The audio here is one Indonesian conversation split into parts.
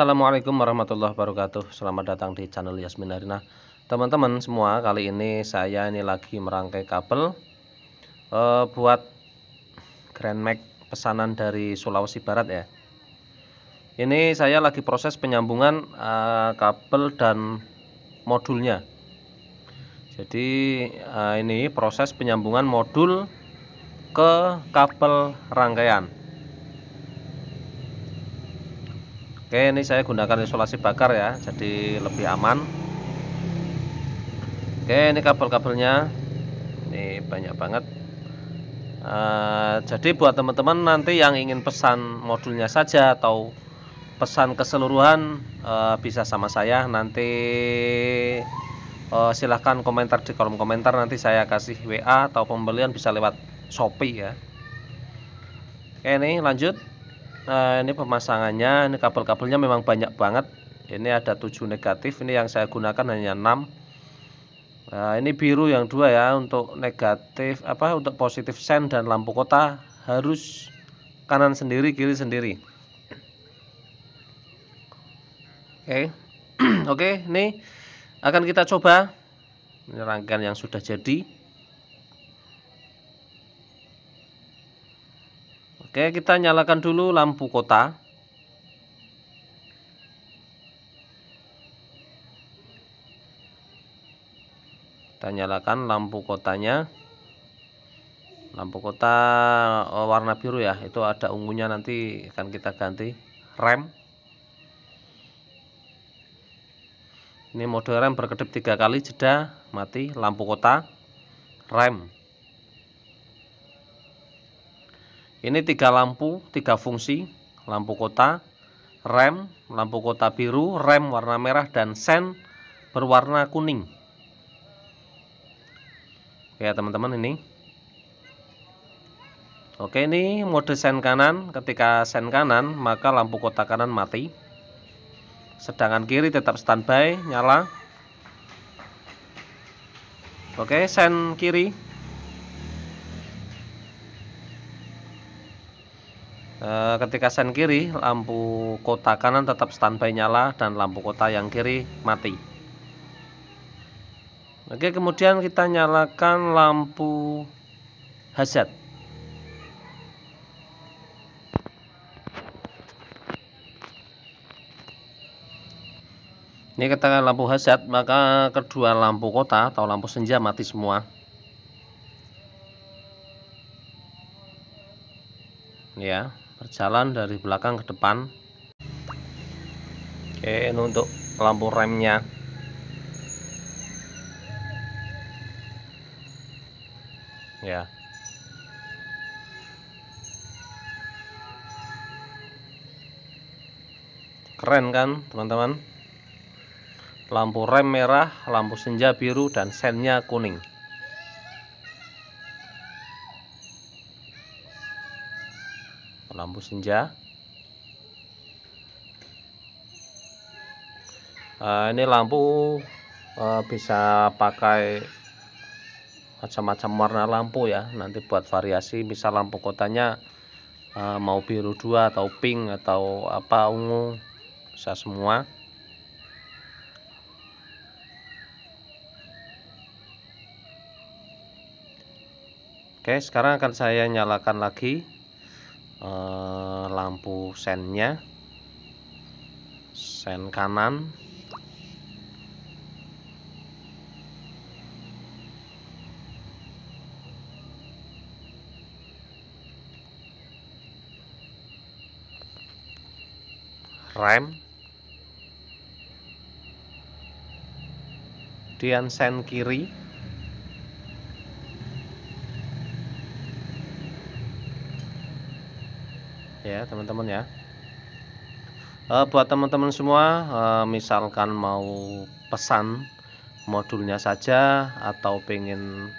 Assalamualaikum warahmatullahi wabarakatuh Selamat datang di channel Yasmin Arina Teman-teman semua kali ini saya ini lagi merangkai kabel eh, Buat Grand Max pesanan dari Sulawesi Barat ya Ini saya lagi proses penyambungan eh, kabel dan modulnya Jadi eh, ini proses penyambungan modul ke kabel rangkaian Oke ini saya gunakan isolasi bakar ya jadi lebih aman Oke ini kabel-kabelnya ini banyak banget uh, jadi buat teman-teman nanti yang ingin pesan modulnya saja atau pesan keseluruhan uh, bisa sama saya nanti uh, silahkan komentar di kolom komentar nanti saya kasih WA atau pembelian bisa lewat Shopee ya Oke ini lanjut Nah, ini pemasangannya, ini kabel-kabelnya memang banyak banget. Ini ada 7 negatif, ini yang saya gunakan hanya 6. Nah, ini biru yang dua ya untuk negatif apa untuk positif sen dan lampu kota harus kanan sendiri, kiri sendiri. Oke. Okay. Oke, okay, ini akan kita coba rangkaian yang sudah jadi. Oke, kita nyalakan dulu lampu kota. Kita nyalakan lampu kotanya. Lampu kota oh, warna biru ya, itu ada ungunya nanti akan kita ganti rem. Ini mode rem berkedip tiga kali jeda mati lampu kota rem Ini tiga lampu, tiga fungsi, lampu kota, rem, lampu kota biru, rem warna merah, dan sen berwarna kuning. Ya teman-teman ini. Oke ini mode sen kanan, ketika sen kanan maka lampu kota kanan mati. Sedangkan kiri tetap standby, nyala. Oke sen kiri Eh, ketika sen kiri lampu kota kanan tetap standby nyala dan lampu kota yang kiri mati Oke kemudian kita nyalakan lampu hazard Ini ketika lampu hazard maka kedua lampu kota atau lampu senja mati semua Ya berjalan dari belakang ke depan oke ini untuk lampu remnya ya keren kan teman-teman lampu rem merah lampu senja biru dan sennya kuning Senja. Uh, ini lampu uh, bisa pakai macam-macam warna lampu ya. Nanti buat variasi, bisa lampu kotanya uh, mau biru dua atau pink atau apa ungu bisa semua. Oke, sekarang akan saya nyalakan lagi. Eh, lampu sennya sen kanan rem dan sen kiri ya teman-teman ya e, buat teman-teman semua e, misalkan mau pesan modulnya saja atau pengen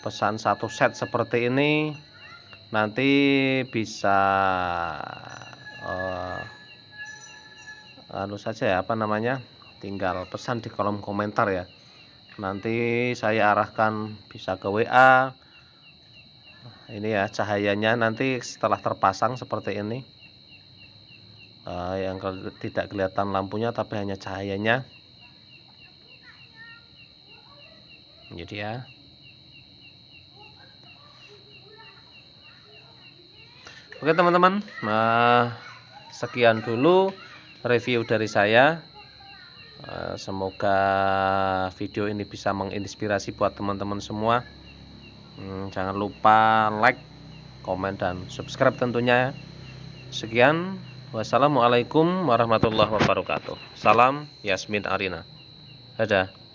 pesan satu set seperti ini nanti bisa lalu eh, saja ya apa namanya tinggal pesan di kolom komentar ya nanti saya arahkan bisa ke WA ini ya cahayanya nanti setelah terpasang seperti ini uh, yang ke tidak kelihatan lampunya tapi hanya cahayanya jadi ya Oke teman-teman nah, sekian dulu review dari saya eh, Semoga video ini bisa menginspirasi buat teman-teman semua. Hmm, jangan lupa like komen dan subscribe tentunya ya. sekian wassalamualaikum warahmatullahi wabarakatuh salam Yasmin Arina Ada.